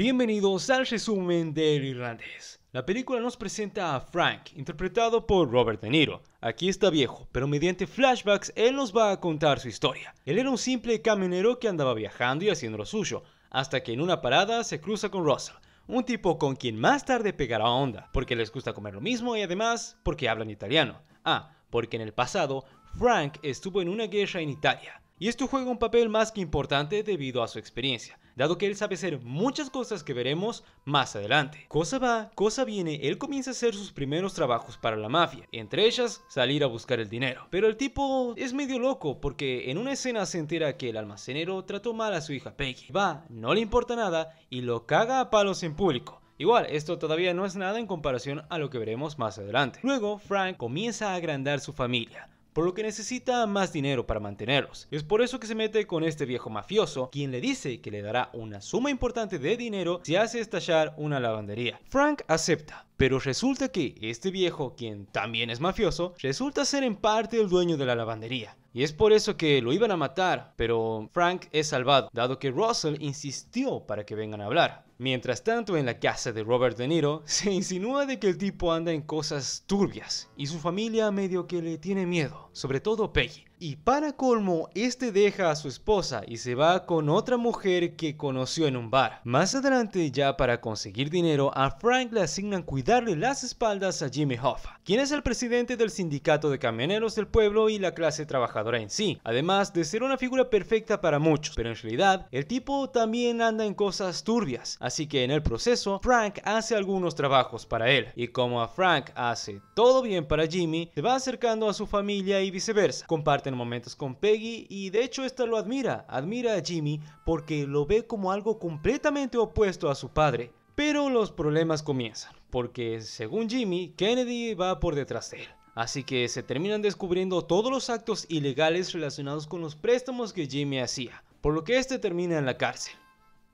Bienvenidos al resumen del irlandés. La película nos presenta a Frank, interpretado por Robert De Niro. Aquí está viejo, pero mediante flashbacks él nos va a contar su historia. Él era un simple camionero que andaba viajando y haciendo lo suyo, hasta que en una parada se cruza con Russell, un tipo con quien más tarde pegará onda, porque les gusta comer lo mismo y además porque hablan italiano. Ah, porque en el pasado Frank estuvo en una guerra en Italia, y esto juega un papel más que importante debido a su experiencia, dado que él sabe hacer muchas cosas que veremos más adelante. Cosa va, cosa viene, él comienza a hacer sus primeros trabajos para la mafia, entre ellas salir a buscar el dinero. Pero el tipo es medio loco porque en una escena se entera que el almacenero trató mal a su hija Peggy. Va, no le importa nada y lo caga a palos en público. Igual, esto todavía no es nada en comparación a lo que veremos más adelante. Luego, Frank comienza a agrandar su familia, por lo que necesita más dinero para mantenerlos. Es por eso que se mete con este viejo mafioso, quien le dice que le dará una suma importante de dinero si hace estallar una lavandería. Frank acepta, pero resulta que este viejo, quien también es mafioso, resulta ser en parte el dueño de la lavandería. Y es por eso que lo iban a matar, pero Frank es salvado, dado que Russell insistió para que vengan a hablar. Mientras tanto, en la casa de Robert De Niro, se insinúa de que el tipo anda en cosas turbias y su familia medio que le tiene miedo, sobre todo Peggy. Y para colmo, este deja a su esposa y se va con otra mujer que conoció en un bar. Más adelante, ya para conseguir dinero, a Frank le asignan cuidarle las espaldas a Jimmy Hoffa, quien es el presidente del sindicato de camioneros del pueblo y la clase trabajadora en sí, además de ser una figura perfecta para muchos, pero en realidad el tipo también anda en cosas turbias, así que en el proceso Frank hace algunos trabajos para él, y como a Frank hace todo bien para Jimmy, se va acercando a su familia y viceversa, comparte en momentos con Peggy y de hecho esta lo admira, admira a Jimmy porque lo ve como algo completamente opuesto a su padre. Pero los problemas comienzan, porque según Jimmy, Kennedy va por detrás de él. Así que se terminan descubriendo todos los actos ilegales relacionados con los préstamos que Jimmy hacía, por lo que este termina en la cárcel.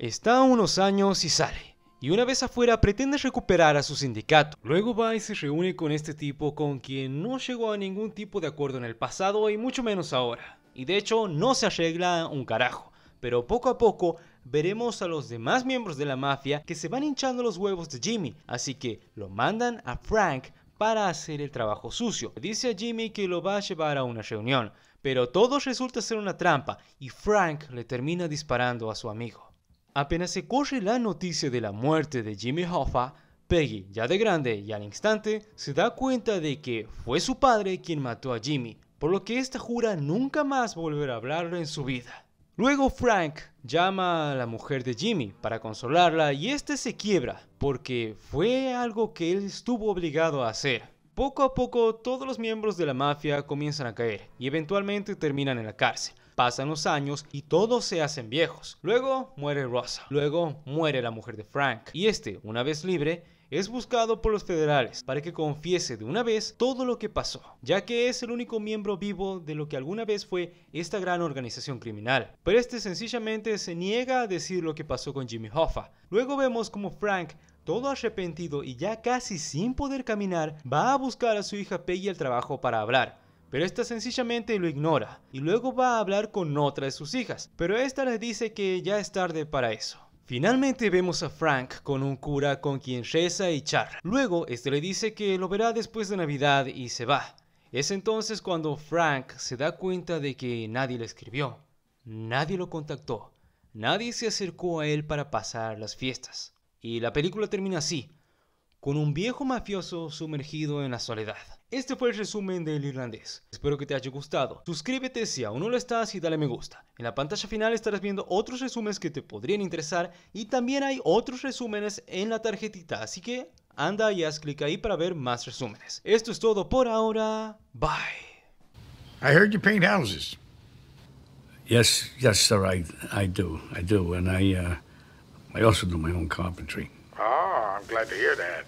Está unos años y sale y una vez afuera pretende recuperar a su sindicato. Luego va y se reúne con este tipo con quien no llegó a ningún tipo de acuerdo en el pasado y mucho menos ahora. Y de hecho no se arregla un carajo. Pero poco a poco veremos a los demás miembros de la mafia que se van hinchando los huevos de Jimmy, así que lo mandan a Frank para hacer el trabajo sucio. Dice a Jimmy que lo va a llevar a una reunión, pero todo resulta ser una trampa y Frank le termina disparando a su amigo. Apenas se corre la noticia de la muerte de Jimmy Hoffa, Peggy, ya de grande y al instante, se da cuenta de que fue su padre quien mató a Jimmy, por lo que esta jura nunca más volver a hablarlo en su vida. Luego Frank llama a la mujer de Jimmy para consolarla y este se quiebra porque fue algo que él estuvo obligado a hacer. Poco a poco todos los miembros de la mafia comienzan a caer y eventualmente terminan en la cárcel. Pasan los años y todos se hacen viejos. Luego muere Rosa, luego muere la mujer de Frank y este, una vez libre, es buscado por los federales para que confiese de una vez todo lo que pasó, ya que es el único miembro vivo de lo que alguna vez fue esta gran organización criminal. Pero este sencillamente se niega a decir lo que pasó con Jimmy Hoffa. Luego vemos como Frank todo arrepentido y ya casi sin poder caminar, va a buscar a su hija Peggy al trabajo para hablar pero esta sencillamente lo ignora y luego va a hablar con otra de sus hijas, pero esta le dice que ya es tarde para eso. Finalmente vemos a Frank con un cura con quien reza y charla. Luego, este le dice que lo verá después de Navidad y se va. Es entonces cuando Frank se da cuenta de que nadie le escribió, nadie lo contactó, nadie se acercó a él para pasar las fiestas. Y la película termina así, con un viejo mafioso sumergido en la soledad. Este fue el resumen del irlandés. Espero que te haya gustado. Suscríbete si aún no lo estás y dale me gusta. En la pantalla final estarás viendo otros resúmenes que te podrían interesar y también hay otros resúmenes en la tarjetita, así que anda y haz clic ahí para ver más resúmenes. Esto es todo por ahora. Bye. I heard you paint houses. Yes, yes, sir, I, I do, I do, and I, uh... I also do my own carpentry. Oh, I'm glad to hear that.